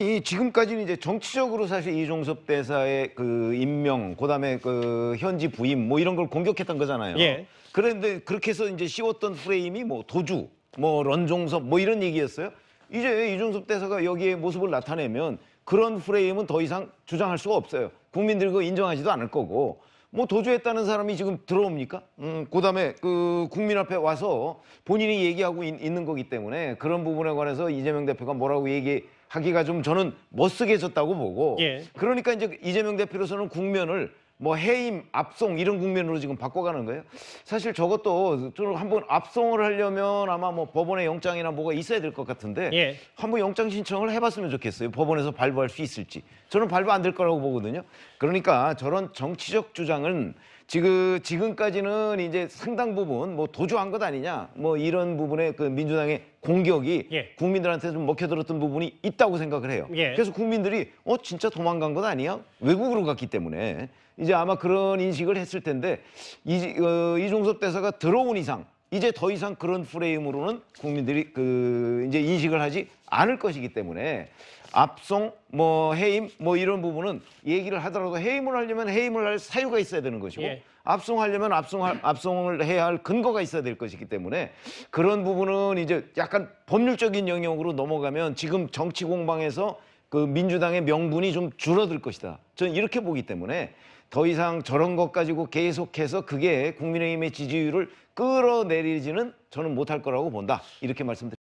이 지금까지는 이제 정치적으로 사실 이종섭 대사의 그 임명, 그다음에 그 현지 부임 뭐 이런 걸 공격했던 거잖아요. 예. 그런데 그렇게 해서 이제 씌웠던 프레임이 뭐 도주, 뭐 런종섭 뭐 이런 얘기였어요. 이제 이종섭 대사가 여기에 모습을 나타내면 그런 프레임은 더 이상 주장할 수가 없어요. 국민들이 그거 인정하지도 않을 거고 뭐 도주했다는 사람이 지금 들어옵니까? 음, 그다음에 그 국민 앞에 와서 본인이 얘기하고 있, 있는 거기 때문에 그런 부분에 관해서 이재명 대표가 뭐라고 얘기하기가 좀 저는 멋스게 해줬다고 보고 예. 그러니까 이제 이재명 대표로서는 국면을 뭐 해임, 압송 이런 국면으로 지금 바꿔가는 거예요. 사실 저것도 저는 한번 압송을 하려면 아마 뭐 법원의 영장이나 뭐가 있어야 될 것 같은데 예. 한번 영장 신청을 해봤으면 좋겠어요. 법원에서 발부할 수 있을지. 저는 발부 안 될 거라고 보거든요. 그러니까 저런 정치적 주장은 지금 지금까지는 이제 상당 부분 뭐 도주한 것 아니냐 뭐 이런 부분에 그 민주당의 공격이 예. 국민들한테 좀 먹혀들었던 부분이 있다고 생각을 해요. 예. 그래서 국민들이 어 진짜 도망간 것 아니야? 외국으로 갔기 때문에 이제 아마 그런 인식을 했을 텐데 이, 어, 이종섭 대사가 들어온 이상 이제 더 이상 그런 프레임으로는 국민들이 그 이제 인식을 하지 않을 것이기 때문에 압송 뭐 해임 뭐 이런 부분은 얘기를 하더라도 해임을 하려면 해임을 할 사유가 있어야 되는 것이고 예. 압송하려면 압송 할 압송을 해야 할 근거가 있어야 될 것이기 때문에 그런 부분은 이제 약간 법률적인 영역으로 넘어가면 지금 정치 공방에서 그 민주당의 명분이 좀 줄어들 것이다. 저는 이렇게 보기 때문에 더 이상 저런 것 가지고 계속해서 그게 국민의힘의 지지율을 끌어내리지는 저는 못할 거라고 본다. 이렇게 말씀드립니다.